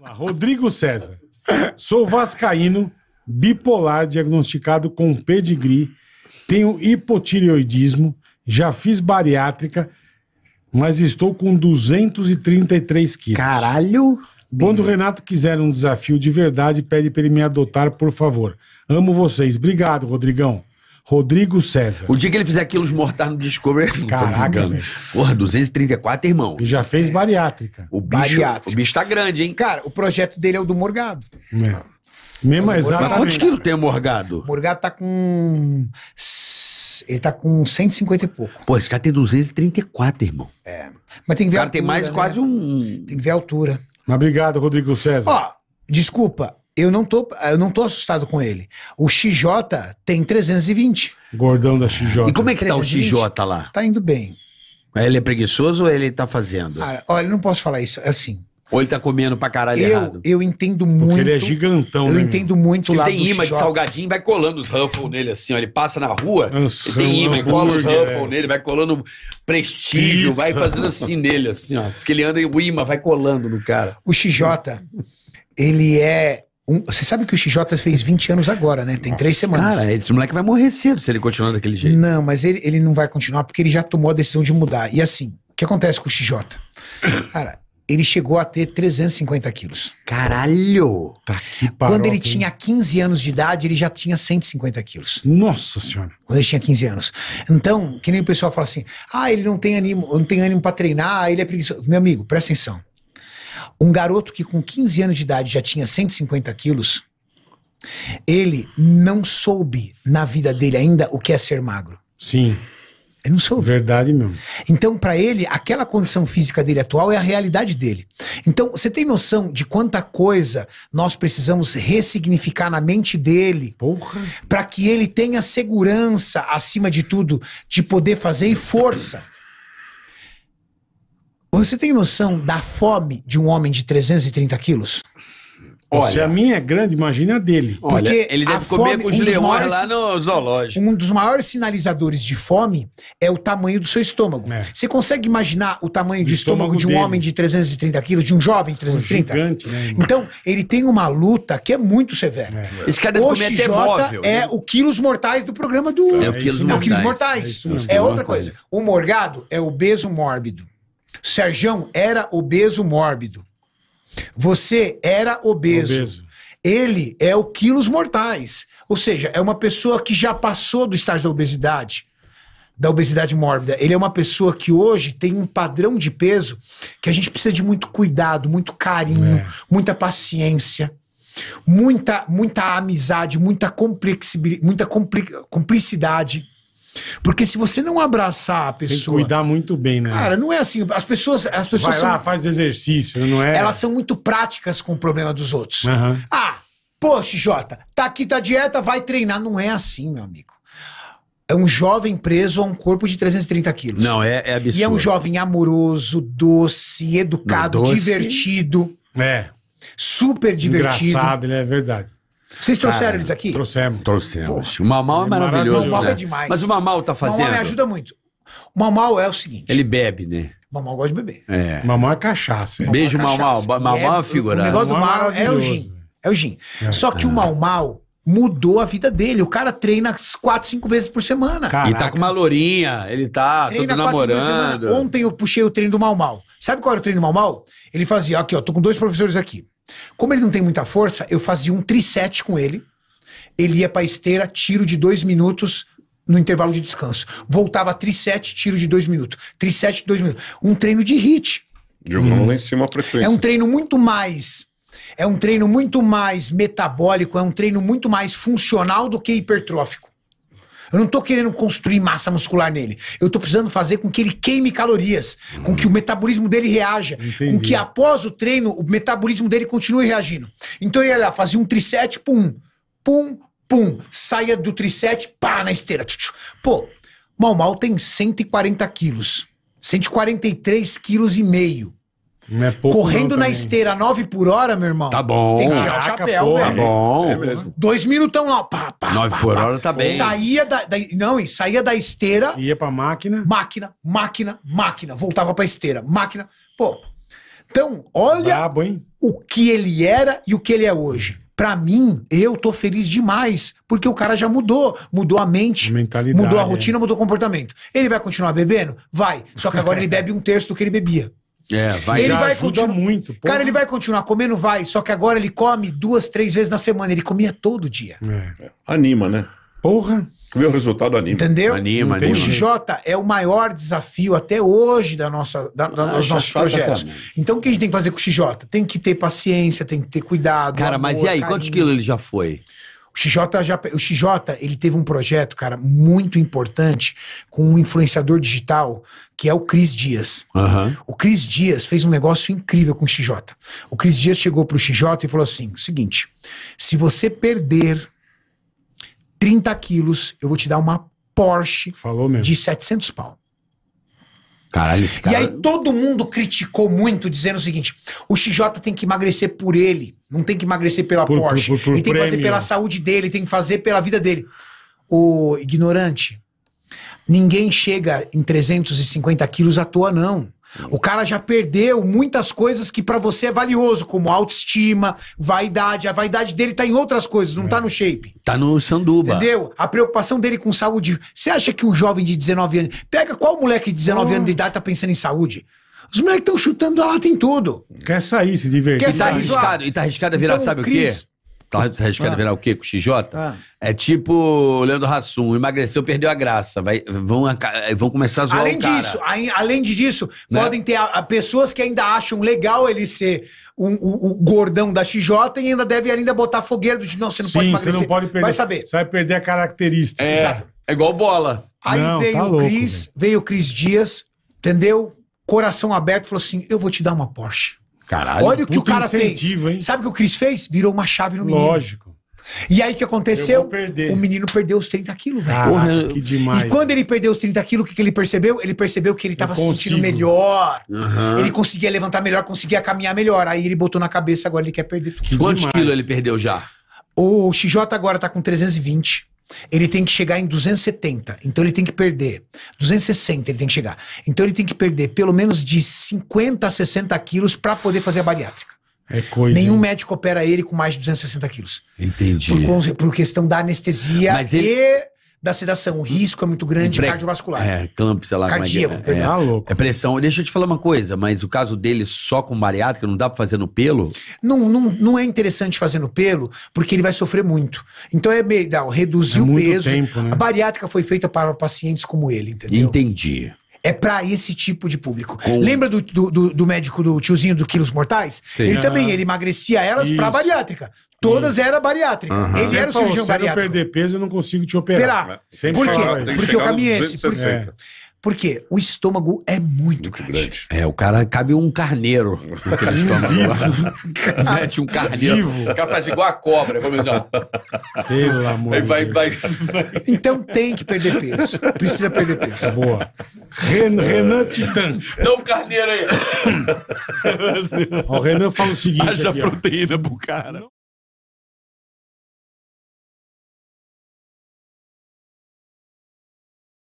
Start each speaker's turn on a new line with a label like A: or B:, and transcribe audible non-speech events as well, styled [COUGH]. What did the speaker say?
A: Rodrigo César. Sou vascaíno, bipolar, diagnosticado com pedigree, tenho hipotireoidismo, já fiz bariátrica, mas estou com 233 quilos. Caralho! Quando o Renato quiser um desafio de verdade, pede para ele me adotar, por favor. Amo vocês. Obrigado, Rodrigão. Rodrigo César. O dia que ele fizer quilos mortais no Discovery, Caraca, velho. Porra, 234, irmão. E já fez bariátrica. O bicho, bariátrica. O bicho tá grande, hein? Cara, o projeto dele é o do Morgado. É. Mesmo exatamente. Mas quantos quilos tem o Morgado? O Morgado tá com. Ele tá com 150 e pouco. Pô, esse cara tem 234, irmão. É. Mas tem que ver o cara tem mais né? quase um. Tem que ver a altura. Mas obrigado, Rodrigo César. Ó, desculpa eu não tô, eu não tô assustado com ele. O XJ tem 320. Gordão da XJ. E como é que 320? tá o XJ lá? Tá indo bem. Ele é preguiçoso ou ele tá fazendo? olha, eu não posso falar isso, é assim. Ou ele tá comendo pra caralho eu, errado? Eu entendo muito. Porque ele é gigantão, Eu né, entendo muito lá. Ele tem imã de salgadinho, vai colando os Ruffles nele assim, ó. Ele passa na rua, Nossa, ah, ele tem imã, cola os Ruffles é. nele, vai colando prestígio, Pizza. vai fazendo assim nele, assim, ó. Diz que ele anda e o imã vai colando no cara. O XJ, ele é um, você sabe que o XJ fez 20 anos agora, né? Tem três semanas. Cara, esse moleque vai morrer cedo se ele continuar daquele jeito. Não, mas ele, ele não vai continuar porque ele já tomou a decisão de mudar. E assim, o que acontece com o XJ? [COUGHS] Cara, ele chegou a ter 350 quilos. Caralho! Tá que parota, Quando ele tinha 15 anos de idade, ele já tinha 150 quilos. Nossa senhora! Quando ele tinha 15 anos. Então, que nem o pessoal fala assim, ah, ele não tem ânimo, não tem ânimo pra treinar, ele é preguiçoso. Meu amigo, presta atenção. Um garoto que com 15 anos de idade já tinha 150 quilos, ele não soube na vida dele ainda o que é ser magro. Sim. Ele não soube. Verdade mesmo. Então, para ele, aquela condição física dele atual é a realidade dele. Então, você tem noção de quanta coisa nós precisamos ressignificar na mente dele para que ele tenha segurança, acima de tudo, de poder fazer e força. Você tem noção da fome de um homem de 330 quilos? Olha, Se a minha é grande, imagina a dele. Olha, ele deve comer fome, com os um leões maiores, lá no zoológico. Um dos maiores sinalizadores de fome é o tamanho do seu estômago. É. Você consegue imaginar o tamanho do, estômago, estômago de um dele. homem de 330 quilos, de um jovem de 330? Um gigante, né, então, ele tem uma luta que é muito severa. É. Esse cara deve o comer XJ até móvel. É né? o quilos mortais do programa do... É, o quilos mortais. É, o quilos mortais. é, é, é outra coisa. O morgado é o beso mórbido. Serjão era obeso mórbido. Você era obeso. obeso. Ele é o quilos mortais. Ou seja, é uma pessoa que já passou do estágio da obesidade da obesidade mórbida. Ele é uma pessoa que hoje tem um padrão de peso que a gente precisa de muito cuidado, muito carinho, é. muita paciência, muita muita amizade, muita, muita compli, complicidade. Porque se você não abraçar a pessoa. Tem que cuidar muito bem, né? Cara, não é assim. As pessoas. As pessoas Vai são, lá, faz exercício, não é? Elas são muito práticas com o problema dos outros. Uhum. Ah, poxa, Jota, tá aqui tá dieta, vai treinar. Não é assim, meu amigo. É um jovem preso a um corpo de 330 quilos. Não, é, é absurdo. E é um jovem amoroso, doce, educado, não, doce... divertido. É. Super divertido. Engraçado, né? É verdade. Vocês trouxeram Cara, eles aqui? Trouxemos. Trouxemos. O Mamal é, é maravilhoso. O Mamal né? é demais. Mas o Mamal tá fazendo. O Mamal me ajuda muito. O Mamal é o seguinte. Ele bebe, né? Mamal gosta de beber. É. Mamal é cachaça. Beijo, é Mamal. Mamal é figurado. É, figura. O né? negócio do Mamal é, é, é o gin. É o gin. Só que o Mamal mudou a vida dele. O cara treina quatro, cinco vezes por semana. Caraca. E tá com uma lourinha, ele tá treina todo namorando. Ontem eu puxei o treino do Mal Mal. Sabe qual era o treino do Mal Mal? Ele fazia, aqui ó, tô com dois professores aqui. Como ele não tem muita força, eu fazia um trisete com ele. Ele ia pra esteira, tiro de dois minutos no intervalo de descanso. Voltava trisete, tiro de dois minutos. Trisete, dois minutos. Um treino de hit. Jogando hum. lá em cima a frequência. É um treino muito mais é um treino muito mais metabólico, é um treino muito mais funcional do que hipertrófico. Eu não estou querendo construir massa muscular nele. Eu estou precisando fazer com que ele queime calorias, com que o metabolismo dele reaja, Entendi. com que após o treino o metabolismo dele continue reagindo. Então ele ia lá, fazia um tricep, pum, pum, pum, saia do tricep, pá, na esteira. Pô, Mal Mal tem 140 quilos. 143 quilos e meio. É Correndo na esteira 9 por hora, meu irmão. Tá bom. Tem que tirar o chapéu, velho. Tá bom. É mesmo. Dois minutão lá. Pá, pá, 9 pá, por pá. hora tá bem. Saía da, da, Não, saía da esteira. Ia pra máquina. Máquina, máquina, máquina. Voltava pra esteira. Máquina. Pô. Então, olha Brabo, o que ele era e o que ele é hoje. Pra mim, eu tô feliz demais, porque o cara já mudou. Mudou a mente, mudou a é. rotina, é. mudou o comportamento. Ele vai continuar bebendo? Vai. Só que agora ele [LAUGHS] bebe um terço do que ele bebia. É, vai ele vai continuar muito. Porra. Cara, ele vai continuar comendo, vai. Só que agora ele come duas, três vezes na semana. Ele comia todo dia. É. é. Anima, né? Porra. O o resultado anima. Entendeu? Anima, anima. O XJ é o maior desafio até hoje da nossa, da, da, ah, dos nossos tá projetos. então, o que a gente tem que fazer com o XJ? Tem que ter paciência, tem que ter cuidado. Cara, amor, mas e aí? Carinho. Quantos quilos ele já foi? XJ já, o XJ, ele teve um projeto, cara, muito importante com um influenciador digital, que é o Cris Dias. Uhum. O Cris Dias fez um negócio incrível com o XJ. O Cris Dias chegou pro XJ e falou assim: seguinte, se você perder 30 quilos, eu vou te dar uma Porsche Falou mesmo. de 700 pau. Caralho, esse cara... E aí todo mundo criticou muito, dizendo o seguinte: o XJ tem que emagrecer por ele, não tem que emagrecer pela por, Porsche. Por, por, ele tem que fazer pela saúde dele, tem que fazer pela vida dele. O ignorante, ninguém chega em 350 quilos à toa, não. O cara já perdeu muitas coisas que para você é valioso, como autoestima, vaidade. A vaidade dele tá em outras coisas, não tá no shape. Tá no sanduba. Entendeu? A preocupação dele com saúde. Você acha que um jovem de 19 anos. Pega qual moleque de 19 oh. anos de idade tá pensando em saúde? Os moleques estão chutando a lata em tudo. Quer sair, se divertir. Quer sair, tá arriscado. E tá arriscado a virar, então, sabe Chris, o quê? Tá vocês querem ah. a virar o quê com o XJ? Ah. É. é tipo o Leandro Hassum, emagreceu, perdeu a graça. Vai, vão, eh, vão começar a zoar além Disso, a, além disso, né? podem ter a, a pessoas que ainda acham legal ele ser um, o, gordão da XJ e ainda deve ainda botar fogueiro do tipo, não, você não Sim, pode emagrecer. Você não pode perder. Vai saber. Você vai perder a característica. É, é igual bola. Aí não, veio, tá o Cris, veio o Cris Dias, entendeu? Coração aberto, falou assim: eu vou te dar uma Porsche. Caralho, Olha o que o cara fez. Hein? Sabe o que o Cris fez? Virou uma chave no menino. Lógico. E aí o que aconteceu? O menino perdeu os 30 quilos, velho. Que demais. E quando ele perdeu os 30 quilos, o que, que ele percebeu? Ele percebeu que ele estava se sentindo melhor. Uhum. Ele conseguia levantar melhor, conseguia caminhar melhor. Aí ele botou na cabeça, agora ele quer perder tudo. Que Quantos quilos ele perdeu já? O XJ agora tá com 320. Ele tem que chegar em 270, então ele tem que perder. 260 ele tem que chegar. Então ele tem que perder pelo menos de 50 a 60 quilos para poder fazer a bariátrica. É coisa, Nenhum hein? médico opera ele com mais de 260 quilos. Entendi. Por, por questão da anestesia ele... e da sedação. O risco é muito grande Pre... cardiovascular. É, clamp, sei lá. É Cardíaco. É, é, é, é, pressão. Deixa eu te falar uma coisa, mas o caso dele só com bariátrica, não dá pra fazer no pelo? Não, não, não é interessante fazer no pelo, porque ele vai sofrer muito. Então é meio, não, reduzir é o peso. Tempo, né? A bariátrica foi feita para pacientes como ele, entendeu? Entendi. É pra esse tipo de público. Com... Lembra do, do, do, médico do tiozinho do Quilos Mortais? Sim. Ele ah, também, ele emagrecia elas Isso. pra bariátrica. Todas eram bariátricas. Uhum. Ele Sempre era o cirurgião falou, bariátrico. Se eu perder peso, eu não consigo te operar. Operar. Por quê? Porque o caminho é esse. Porque o estômago é muito, muito grande. grande. É, o cara cabe um carneiro naquele estômago. Vivo. [LAUGHS] Mete um carneiro. Vivo. O cara faz igual a cobra, vamos dizer, Pelo amor de Deus. Então tem que perder peso. Precisa perder peso. Boa. Ren, Renan Titã. Dá um carneiro aí. o Renan fala o seguinte: haja aqui, proteína ó. pro cara.